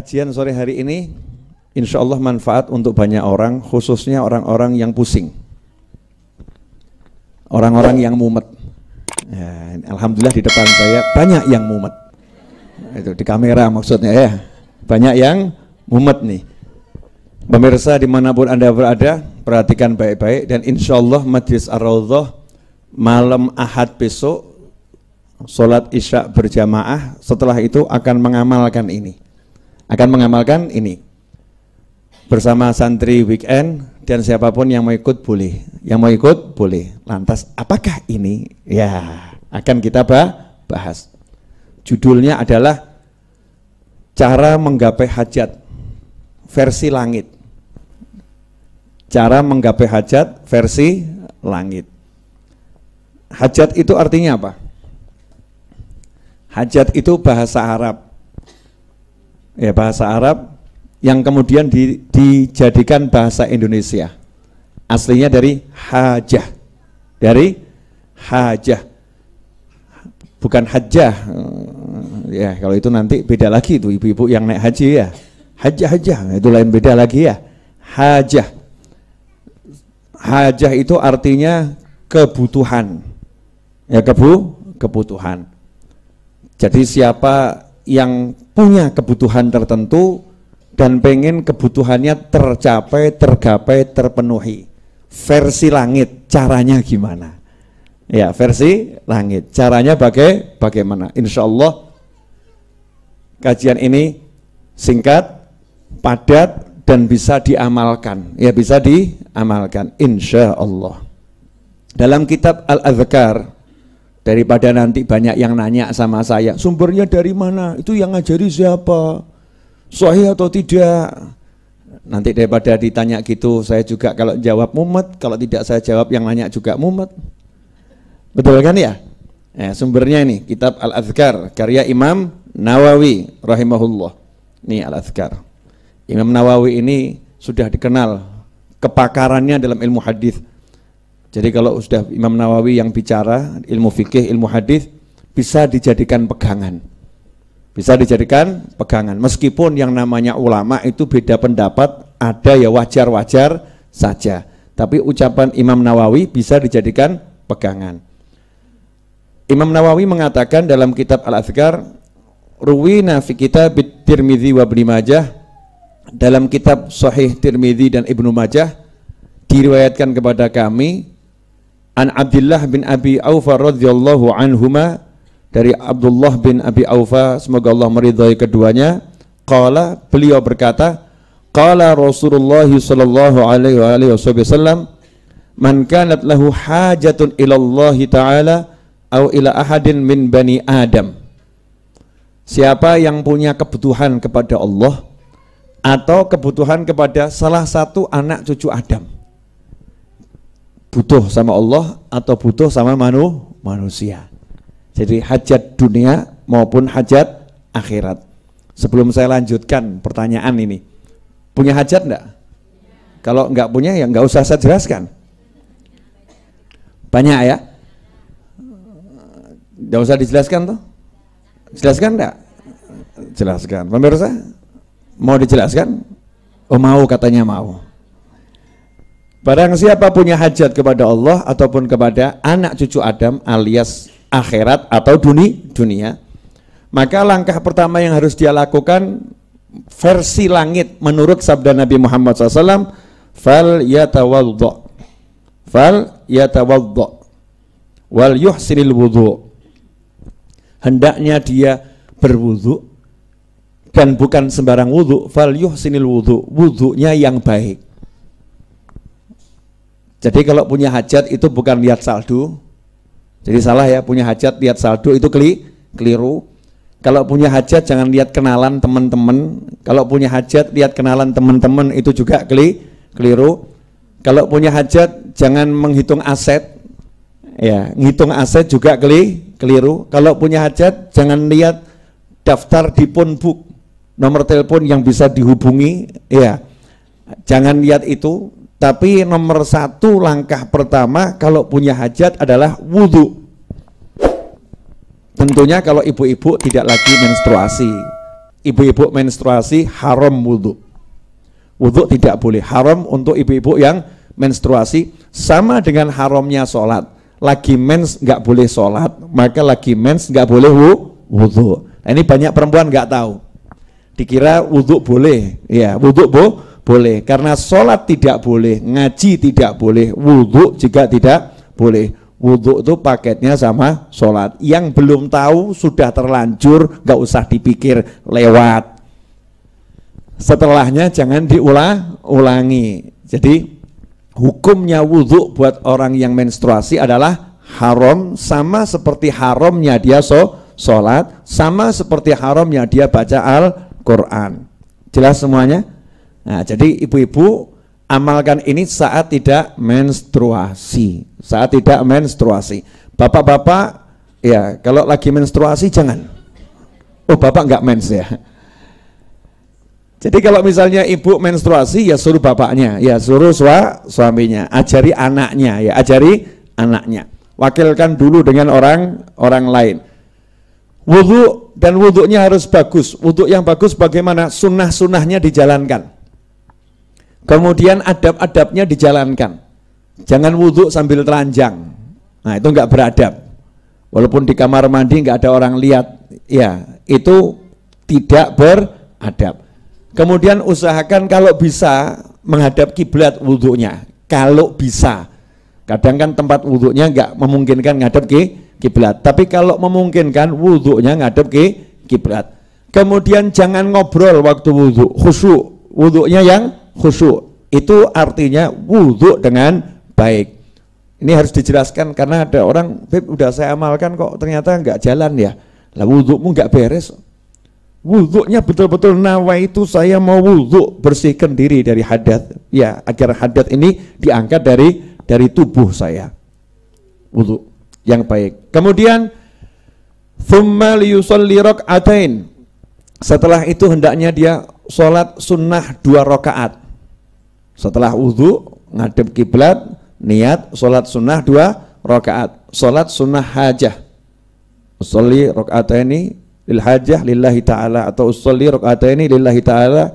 kajian sore hari ini insya Allah manfaat untuk banyak orang, khususnya orang-orang yang pusing. Orang-orang yang mumet. Ya, Alhamdulillah di depan saya banyak yang mumet. Itu di kamera maksudnya ya. Banyak yang mumet nih. Pemirsa dimanapun Anda berada, perhatikan baik-baik dan insya Allah Majlis ar malam Ahad besok sholat isya berjamaah setelah itu akan mengamalkan ini akan mengamalkan ini bersama santri weekend dan siapapun yang mau ikut boleh yang mau ikut boleh lantas apakah ini ya akan kita bahas judulnya adalah cara menggapai hajat versi langit cara menggapai hajat versi langit hajat itu artinya apa hajat itu bahasa Arab ya bahasa Arab yang kemudian di, dijadikan bahasa Indonesia. Aslinya dari hajah. Dari hajah. Bukan hajah. Eh, ya, kalau itu nanti beda lagi itu ibu-ibu yang naik haji ya. Hajah-hajah, itu lain beda lagi ya. Hajah. Hajah itu artinya kebutuhan. Ya kebu kebutuhan. Jadi siapa yang punya kebutuhan tertentu dan pengen kebutuhannya tercapai, tergapai, terpenuhi. Versi langit, caranya gimana? Ya, versi langit. Caranya bagai bagaimana? Insya Allah kajian ini singkat, padat, dan bisa diamalkan. Ya, bisa diamalkan. Insya Allah. Dalam kitab Al-Adhkar, Daripada nanti banyak yang nanya sama saya, sumbernya dari mana? Itu yang ngajari siapa? Sahih atau tidak? Nanti daripada ditanya gitu, saya juga kalau jawab mumet, kalau tidak saya jawab yang nanya juga mumet. Betul kan ya? Eh, sumbernya ini kitab Al-Azkar karya Imam Nawawi rahimahullah. Ini Al-Azkar. Imam Nawawi ini sudah dikenal kepakarannya dalam ilmu hadis. Jadi kalau sudah Imam Nawawi yang bicara ilmu fikih, ilmu hadis bisa dijadikan pegangan. Bisa dijadikan pegangan. Meskipun yang namanya ulama itu beda pendapat, ada ya wajar-wajar saja. Tapi ucapan Imam Nawawi bisa dijadikan pegangan. Imam Nawawi mengatakan dalam kitab Al-Azkar, ruwina fi kitab Tirmidzi wa Ibnu Majah dalam kitab Sahih Tirmidzi dan Ibnu Majah diriwayatkan kepada kami An Abdullah bin Abi Aufa radhiyallahu anhuma dari Abdullah bin Abi Aufa semoga Allah meridhai keduanya qala beliau berkata qala Rasulullah sallallahu alaihi wasallam man kanat lahu hajatun ila Allah taala au ila ahadin min bani Adam Siapa yang punya kebutuhan kepada Allah atau kebutuhan kepada salah satu anak cucu Adam butuh sama Allah atau butuh sama manu, manusia. Jadi hajat dunia maupun hajat akhirat. Sebelum saya lanjutkan pertanyaan ini, punya hajat enggak? Kalau enggak punya ya enggak usah saya jelaskan. Banyak ya? Enggak usah dijelaskan tuh. Jelaskan enggak? Jelaskan. Pemirsa, mau dijelaskan? Oh mau katanya mau. Barang siapa punya hajat kepada Allah ataupun kepada anak cucu Adam alias akhirat atau dunia, dunia maka langkah pertama yang harus dia lakukan versi langit menurut sabda Nabi Muhammad SAW fal yatawaddo fal yatawaddo wal yuhsinil wudhu hendaknya dia berwudhu dan bukan sembarang wudhu fal yuhsinil wudhu wudhunya yang baik jadi kalau punya hajat itu bukan lihat saldo. Jadi salah ya, punya hajat lihat saldo itu keli, keliru. Kalau punya hajat jangan lihat kenalan teman-teman. Kalau punya hajat lihat kenalan teman-teman itu juga keli, keliru. Kalau punya hajat jangan menghitung aset. Ya, ngitung aset juga keli, keliru. Kalau punya hajat jangan lihat daftar di book nomor telepon yang bisa dihubungi, ya. Jangan lihat itu, tapi nomor satu langkah pertama kalau punya hajat adalah wudhu. Tentunya kalau ibu-ibu tidak lagi menstruasi. Ibu-ibu menstruasi haram wudhu. Wudhu tidak boleh. Haram untuk ibu-ibu yang menstruasi sama dengan haramnya sholat. Lagi mens nggak boleh sholat, maka lagi mens nggak boleh wudhu. Nah, ini banyak perempuan nggak tahu. Dikira wudhu boleh, ya wudhu boleh boleh. Karena sholat tidak boleh, ngaji tidak boleh, wudhu juga tidak boleh. Wudhu itu paketnya sama sholat. Yang belum tahu sudah terlanjur, nggak usah dipikir lewat. Setelahnya jangan diulang, ulangi. Jadi hukumnya wudhu buat orang yang menstruasi adalah haram sama seperti haramnya dia so sholat sama seperti haramnya dia baca Al-Quran. Jelas semuanya? Nah, jadi ibu-ibu amalkan ini saat tidak menstruasi, saat tidak menstruasi. Bapak-bapak ya kalau lagi menstruasi jangan. Oh bapak nggak mens ya. Jadi kalau misalnya ibu menstruasi ya suruh bapaknya, ya suruh sua, suaminya, ajari anaknya, ya ajari anaknya. Wakilkan dulu dengan orang orang lain. Wudhu dan wudhunya harus bagus. Wudhu yang bagus bagaimana? Sunnah-sunnahnya dijalankan. Kemudian adab-adabnya dijalankan. Jangan wudhu sambil telanjang. Nah itu nggak beradab. Walaupun di kamar mandi nggak ada orang lihat, ya itu tidak beradab. Kemudian usahakan kalau bisa menghadap kiblat wudhunya. Kalau bisa. Kadang kan tempat wudhunya nggak memungkinkan ngadap ke kiblat. Tapi kalau memungkinkan wudhunya ngadap ke kiblat. Kemudian jangan ngobrol waktu wudhu, khusyuk. Wudhunya yang khusyuk. Itu artinya wudhu dengan baik. Ini harus dijelaskan karena ada orang, Beb, udah saya amalkan kok ternyata nggak jalan ya. Lah wudhumu nggak beres. Wudhunya betul-betul nawa itu saya mau wudhu bersihkan diri dari hadat. Ya, agar hadat ini diangkat dari dari tubuh saya. Wudhu yang baik. Kemudian, thumma liyusalli rak'atain. Setelah itu hendaknya dia sholat sunnah dua rakaat. Setelah wudhu ngadep kiblat, niat sholat sunnah dua rakaat. Sholat sunnah hajah. Usolli ini lil hajah lillahi ta'ala atau usolli ini lillahi ta'ala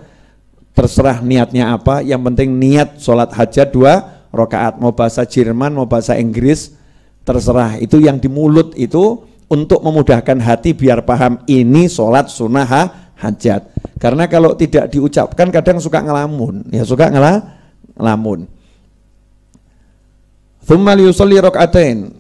terserah niatnya apa yang penting niat sholat hajat dua rakaat mau bahasa Jerman mau bahasa Inggris terserah itu yang di mulut itu untuk memudahkan hati biar paham ini sholat sunnah hajat karena kalau tidak diucapkan kadang suka ngelamun, ya suka ngela, ngelamun. Thumma rokaat rakaatain.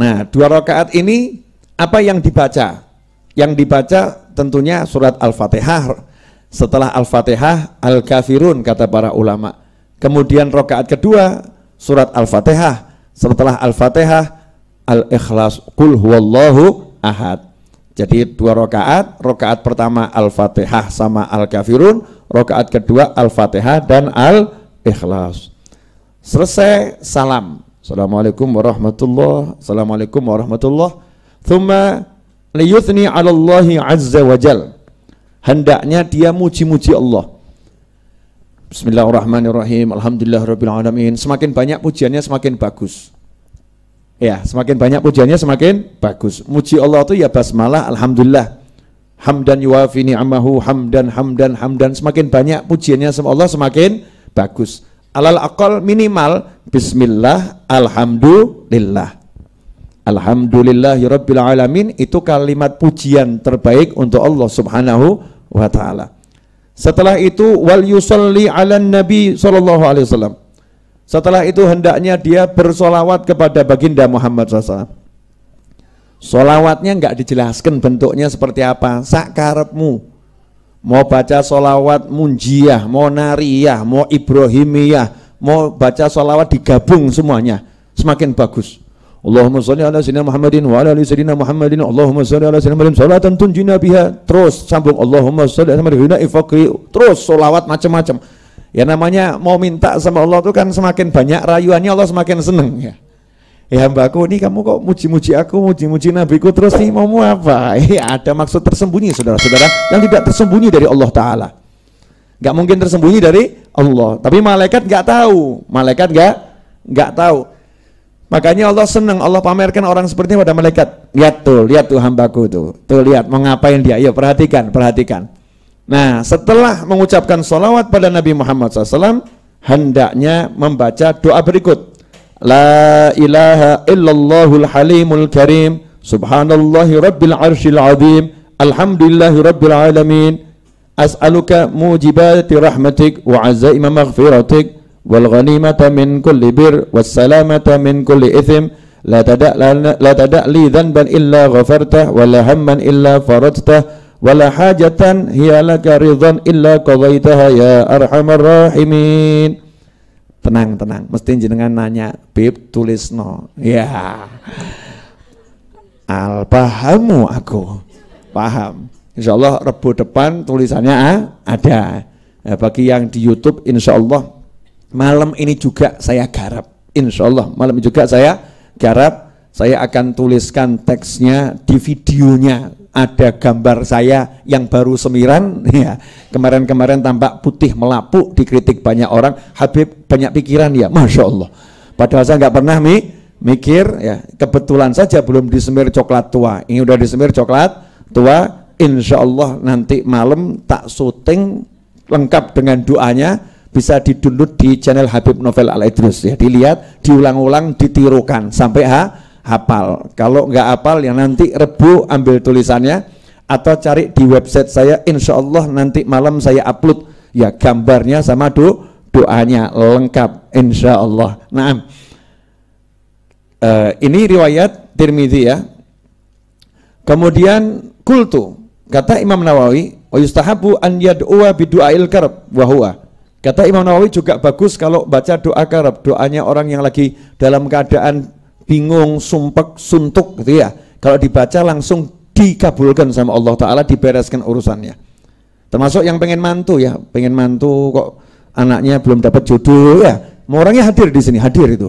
Nah, dua rakaat ini apa yang dibaca? Yang dibaca tentunya surat Al-Fatihah. Setelah Al-Fatihah Al-Kafirun kata para ulama. Kemudian rakaat kedua surat Al-Fatihah. Setelah Al-Fatihah Al-Ikhlas Qul huwallahu ahad. Jadi dua rokaat, rokaat pertama Al-Fatihah sama Al-Kafirun, rokaat kedua Al-Fatihah dan Al-Ikhlas. Selesai salam. Assalamualaikum warahmatullahi Assalamualaikum warahmatullahi Thumma liyuthni ala Allahi azza wa jal. Hendaknya dia muji-muji Allah. Bismillahirrahmanirrahim. Alhamdulillah rabbil alamin. Semakin banyak pujiannya semakin bagus. Ya, semakin banyak pujiannya semakin bagus. Muji Allah itu ya basmalah, alhamdulillah. Hamdan yuwafi ni'amahu, hamdan, hamdan, hamdan. Semakin banyak pujiannya sama Allah semakin bagus. Alal akal minimal, bismillah, alhamdulillah. Alhamdulillahi rabbil alamin itu kalimat pujian terbaik untuk Allah Subhanahu wa taala. Setelah itu wal yusalli ala nabi sallallahu alaihi wasallam setelah itu hendaknya dia bersolawat kepada baginda Muhammad SAW. Solawatnya nggak dijelaskan bentuknya seperti apa. Sakarepmu mau baca solawat munjiah, mau nariyah, mau ibrahimiyah, mau baca solawat digabung semuanya semakin bagus. Allahumma sholli ala sayyidina Muhammadin wa ala ali sayyidina Muhammadin Allahumma sholli ala sayyidina Muhammadin salatan tunjina biha terus sambung Allahumma sholli ala sayyidina ifakri terus solawat macam-macam Ya namanya mau minta sama Allah tuh kan semakin banyak rayuannya Allah semakin seneng ya. Ya eh, mbakku ini kamu kok muji-muji aku, muji-muji nabiku terus nih mau apa? Ya ada maksud tersembunyi saudara-saudara yang tidak tersembunyi dari Allah Ta'ala. Gak mungkin tersembunyi dari Allah. Tapi malaikat gak tahu. Malaikat gak, gak tahu. Makanya Allah senang, Allah pamerkan orang seperti ini pada malaikat. Lihat tuh, lihat tuh hambaku tuh. Tuh lihat, mau ngapain dia? Ayo perhatikan, perhatikan. Nah setelah mengucapkan solawat pada Nabi Muhammad SAW hendaknya membaca doa berikut. La ilaha illallahul halimul karim subhanallahi rabbil arshil azim alhamdulillahi rabbil alamin as'aluka mujibati rahmatik wa azaima maghfiratik wal ghanimata min kulli bir was salamata min kulli ithm la tada' la tada' li dhanban illa ghafartah wa la hamman illa faradtah wala hajatan hiya laka ridhan illa qadaitaha ya arhamar rahimin tenang tenang mesti jenengan nanya bib tulis no ya al pahammu aku paham insyaallah rebu depan tulisannya ah, ada ya, bagi yang di YouTube insyaallah malam ini juga saya garap insyaallah malam ini juga saya garap saya akan tuliskan teksnya di videonya ada gambar saya yang baru semiran ya kemarin-kemarin tampak putih melapuk dikritik banyak orang Habib banyak pikiran ya masya Allah padahal saya nggak pernah mi mikir ya kebetulan saja belum disemir coklat tua ini udah disemir coklat tua insya Allah nanti malam tak syuting lengkap dengan doanya bisa didownload di channel Habib Novel Al Idrus ya dilihat diulang-ulang ditirukan sampai ha hafal. Kalau nggak hafal ya nanti rebu ambil tulisannya atau cari di website saya insya Allah nanti malam saya upload ya gambarnya sama do doanya lengkap insya Allah. Nah uh, ini riwayat Tirmidzi ya. Kemudian kultu kata Imam Nawawi wa yustahabu an yad'uwa bidu'ail karab wa Kata Imam Nawawi juga bagus kalau baca doa karab, doanya orang yang lagi dalam keadaan bingung, sumpek, suntuk gitu ya. Kalau dibaca langsung dikabulkan sama Allah Ta'ala, dibereskan urusannya. Termasuk yang pengen mantu ya, pengen mantu kok anaknya belum dapat jodoh ya. Orangnya hadir di sini, hadir itu.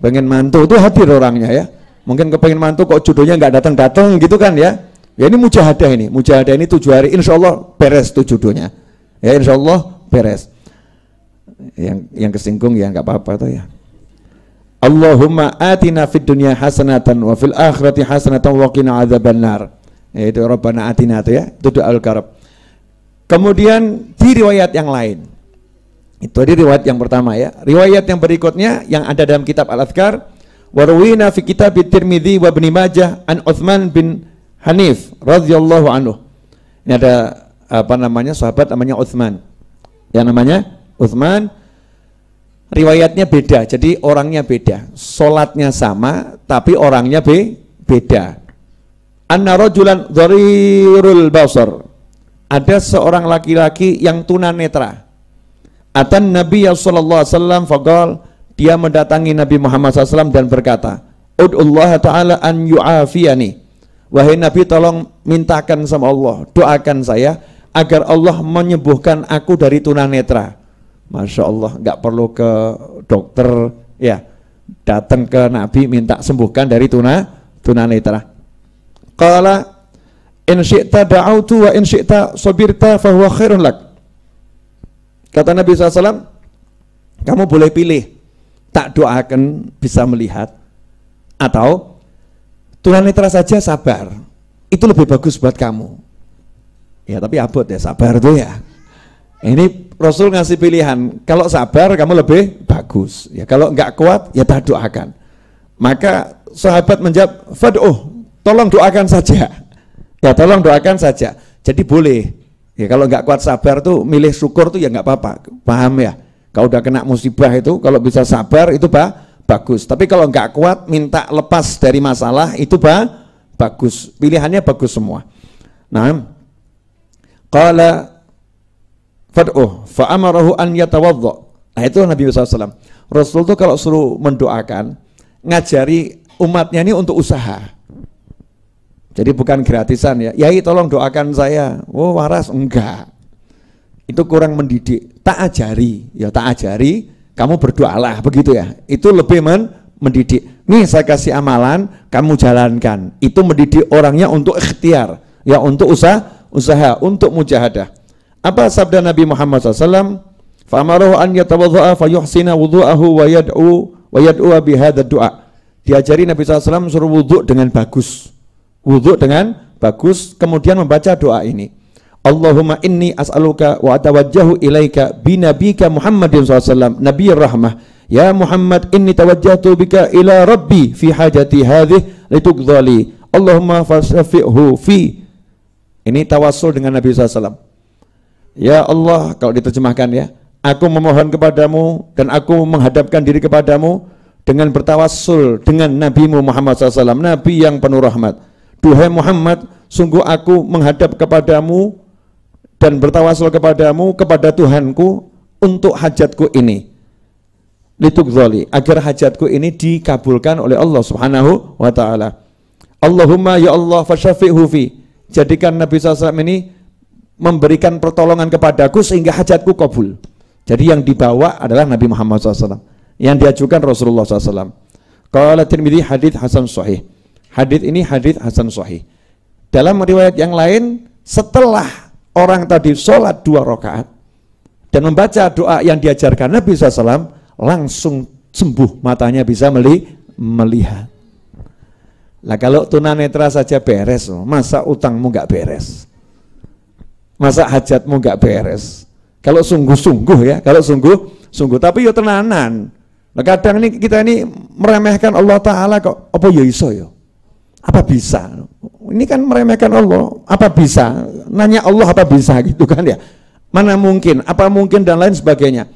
Pengen mantu itu hadir orangnya ya. Mungkin kepengen mantu kok jodohnya nggak datang-datang gitu kan ya. Ya ini mujahadah ini, mujahadah ini tujuh hari, insya Allah beres tuh jodohnya. Ya insya Allah beres. Yang yang kesinggung ya nggak apa-apa tuh ya. Allahumma atina fid dunya hasanatan wa fil akhirati hasanatan wa qina nar. Eh, itu Rabbana atina itu ya, itu doa al-karab. Kemudian di riwayat yang lain. Itu di riwayat yang pertama ya. Riwayat yang berikutnya yang ada dalam kitab Al-Azkar warwina fi kitab Tirmidzi wa Ibnu Majah an Utsman bin Hanif radhiyallahu anhu. Ini ada apa namanya sahabat namanya Utsman. Yang namanya Utsman riwayatnya beda. Jadi orangnya beda. Solatnya sama, tapi orangnya be beda. Anna rojulan dharirul basar. Ada seorang laki-laki yang tunanetra. Atan Nabi sallallahu alaihi wasallam faqal, dia mendatangi Nabi Muhammad SAW dan berkata, "Ud'ullah taala an yu'afiyani." Wahai Nabi tolong mintakan sama Allah, doakan saya agar Allah menyembuhkan aku dari tunanetra. Masya Allah, nggak perlu ke dokter, ya datang ke Nabi minta sembuhkan dari tuna tunanetra. Qala in syi'ta da'autu wa in syi'ta sabirta huwa khairun lak. Kata Nabi SAW, kamu boleh pilih tak doakan bisa melihat atau tunanetra saja sabar. Itu lebih bagus buat kamu. Ya tapi abot ya sabar tuh ya. Ini Rasul ngasih pilihan, kalau sabar kamu lebih bagus. Ya kalau enggak kuat ya tak doakan. Maka sahabat menjawab, oh, tolong doakan saja." Ya tolong doakan saja. Jadi boleh. Ya kalau enggak kuat sabar tuh milih syukur tuh ya enggak apa-apa. Paham ya? Kalau udah kena musibah itu kalau bisa sabar itu Pak bagus. Tapi kalau enggak kuat minta lepas dari masalah itu Pak bagus. Pilihannya bagus semua. Nah, kalau fad'uh amarahu an yatawadda nah itu Nabi SAW Rasul itu kalau suruh mendoakan ngajari umatnya ini untuk usaha jadi bukan gratisan ya Yai tolong doakan saya oh waras enggak itu kurang mendidik tak ajari ya tak ajari kamu berdoalah begitu ya itu lebih men mendidik nih saya kasih amalan kamu jalankan itu mendidik orangnya untuk ikhtiar ya untuk usaha usaha untuk mujahadah apa sabda Nabi Muhammad SAW? Fa'amarahu an yatawadha'a fayuhsina wudu'ahu wa yad'u wa yad'u bihadha du'a. Diajari Nabi SAW suruh wudhu dengan bagus. Wudhu dengan bagus, kemudian membaca doa ini. Allahumma inni as'aluka wa atawajjahu ilaika binabika Muhammadin SAW, Nabi Rahmah. Ya Muhammad inni tawajjahtu bika ila Rabbi fi hajati hadhih litugdhali. Allahumma fasafihu fi. Ini tawassul dengan Nabi SAW. Ya Allah, kalau diterjemahkan ya, aku memohon kepadamu dan aku menghadapkan diri kepadamu dengan bertawassul dengan NabiMu Muhammad SAW, Nabi yang penuh rahmat. Duhai Muhammad, sungguh aku menghadap kepadamu dan bertawassul kepadamu kepada Tuhanku untuk hajatku ini. Litukzoli, agar hajatku ini dikabulkan oleh Allah Subhanahu wa taala. Allahumma ya Allah fasyafi'hu fi. Jadikan Nabi SAW ini memberikan pertolongan kepadaku sehingga hajatku kabul. Jadi yang dibawa adalah Nabi Muhammad SAW. Yang diajukan Rasulullah SAW. Kalau Tirmidzi hadith Hasan Sahih. Hadith ini hadith Hasan Sahih. Dalam riwayat yang lain, setelah orang tadi sholat dua rakaat dan membaca doa yang diajarkan Nabi SAW, langsung sembuh matanya bisa meli melihat. Nah kalau tunanetra saja beres, masa utangmu nggak beres? Masa hajatmu nggak beres? Kalau sungguh-sungguh ya, kalau sungguh-sungguh. Tapi yo tenanan. Nah, kadang ini kita ini meremehkan Allah Taala kok. Apa yo iso yo? Apa bisa? Ini kan meremehkan Allah. Apa bisa? Nanya Allah apa bisa gitu kan ya? Mana mungkin? Apa mungkin dan lain sebagainya.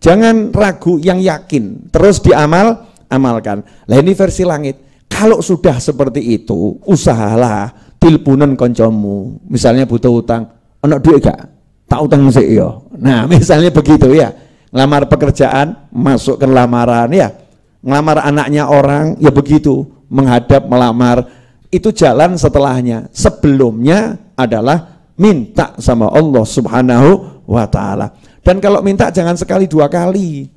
Jangan ragu yang yakin. Terus diamal, amalkan. Lah ini versi langit. Kalau sudah seperti itu, usahalah tilpunan koncomu. Misalnya butuh utang, ono duit gak tak utang sih yo iya. nah misalnya begitu ya ngelamar pekerjaan masuk ke lamaran ya ngelamar anaknya orang ya begitu menghadap melamar itu jalan setelahnya sebelumnya adalah minta sama Allah subhanahu wa ta'ala dan kalau minta jangan sekali dua kali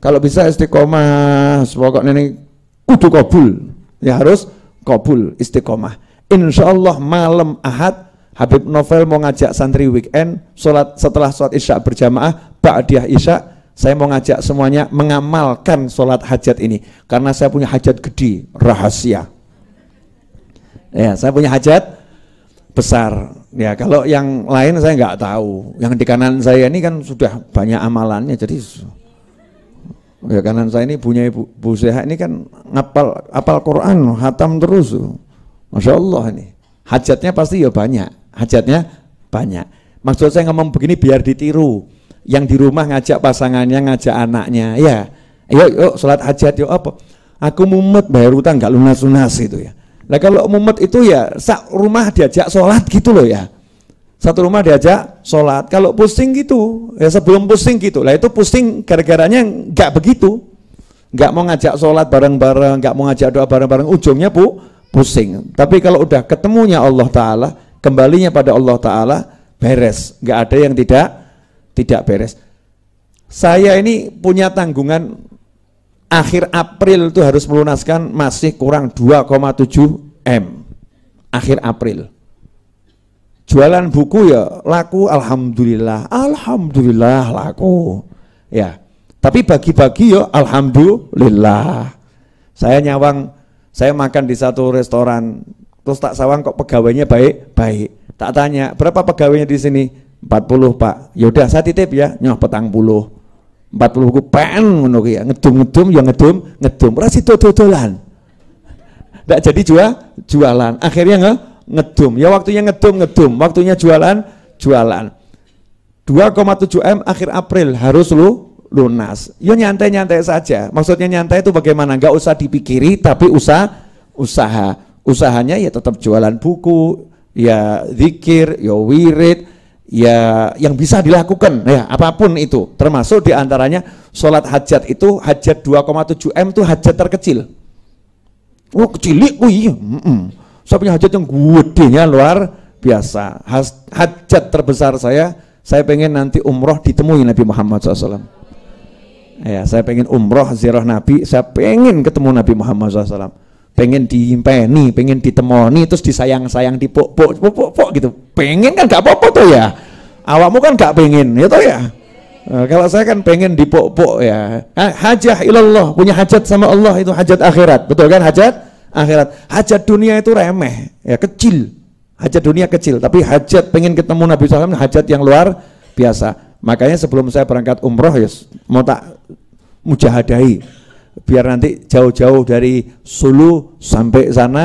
kalau bisa istiqomah sepokok ini kudu kabul ya harus kabul istiqomah insya Allah malam ahad Habib Novel mau ngajak santri weekend, sholat setelah sholat isya berjamaah, ba'diyah isya, saya mau ngajak semuanya mengamalkan sholat hajat ini. Karena saya punya hajat gede, rahasia. Ya, saya punya hajat besar. Ya, kalau yang lain saya nggak tahu. Yang di kanan saya ini kan sudah banyak amalannya, jadi ya kanan saya ini punya ibu, Bu sehat ini kan ngapal apal Quran, hatam terus. Masya Allah ini. Hajatnya pasti ya banyak hajatnya banyak. Maksud saya ngomong begini biar ditiru. Yang di rumah ngajak pasangannya, ngajak anaknya. Ya, yuk, yuk sholat hajat yuk apa? Aku mumet bayar utang nggak lunas-lunas itu ya. Nah kalau mumet itu ya sak rumah diajak sholat gitu loh ya. Satu rumah diajak sholat. Kalau pusing gitu, ya sebelum pusing gitu. Lah itu pusing gara-garanya nggak begitu. Nggak mau ngajak sholat bareng-bareng, nggak mau ngajak doa bareng-bareng. Ujungnya bu, pusing. Tapi kalau udah ketemunya Allah Ta'ala, kembalinya pada Allah Ta'ala beres. Nggak ada yang tidak tidak beres. Saya ini punya tanggungan akhir April itu harus melunaskan masih kurang 2,7 M. Akhir April. Jualan buku ya laku alhamdulillah. Alhamdulillah laku. Ya. Tapi bagi-bagi ya alhamdulillah. Saya nyawang saya makan di satu restoran Terus tak sawang kok pegawainya baik? Baik. Tak tanya, berapa pegawainya di sini? 40 pak. Yaudah saya titip ya, nyoh petang puluh. 40 ku pen ngono ya, ngedum-ngedum ya ngedum, ngedum. Ora sido dodolan. Ndak jadi jual jualan. Akhirnya nge ngedum. Ya waktunya ngedum, ngedum. Waktunya jualan, jualan. 2,7 M akhir April harus lu lunas. Ya nyantai-nyantai saja. Maksudnya nyantai itu bagaimana? Enggak usah dipikiri tapi usah usaha usahanya ya tetap jualan buku, ya zikir, ya wirid, ya yang bisa dilakukan ya apapun itu. Termasuk diantaranya sholat hajat itu hajat 2,7 m itu hajat terkecil. oh, kecilik, oh iya. Mm -mm. Saya punya hajat yang gedenya luar biasa. hajat terbesar saya, saya pengen nanti umroh ditemui Nabi Muhammad SAW. Ya, saya pengen umroh ziarah Nabi, saya pengen ketemu Nabi Muhammad SAW pengen diimpeni, pengen ditemoni, terus disayang-sayang, dipuk-puk, puk-puk gitu. Pengen kan gak apa-apa tuh ya. Awakmu kan gak pengen, ya tuh ya. Nah, kalau saya kan pengen dipuk-puk ya. Hajah ilallah, punya hajat sama Allah itu hajat akhirat. Betul kan hajat? Akhirat. Hajat dunia itu remeh, ya kecil. Hajat dunia kecil, tapi hajat pengen ketemu Nabi SAW hajat yang luar biasa. Makanya sebelum saya berangkat umroh ya mau tak mujahadai biar nanti jauh-jauh dari Sulu sampai sana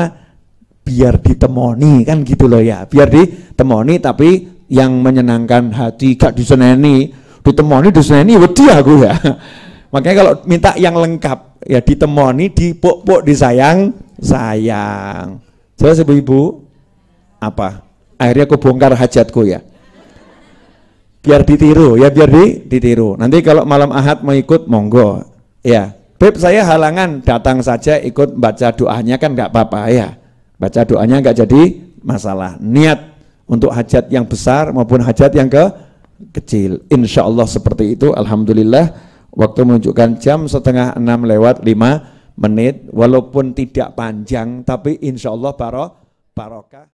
biar ditemoni kan gitu loh ya biar ditemoni tapi yang menyenangkan hati gak diseneni ditemoni diseneni wedi aku ya makanya kalau minta yang lengkap ya ditemoni dipuk-puk disayang sayang jelas ibu-ibu apa akhirnya aku bongkar hajatku ya biar ditiru ya biar ditiru nanti kalau malam ahad mau ikut monggo ya Beb saya halangan, datang saja ikut baca doanya kan nggak apa-apa ya. Baca doanya nggak jadi masalah. Niat untuk hajat yang besar maupun hajat yang ke kecil. Insya Allah seperti itu. Alhamdulillah waktu menunjukkan jam setengah enam lewat lima menit. Walaupun tidak panjang tapi insya Allah baro, barokah.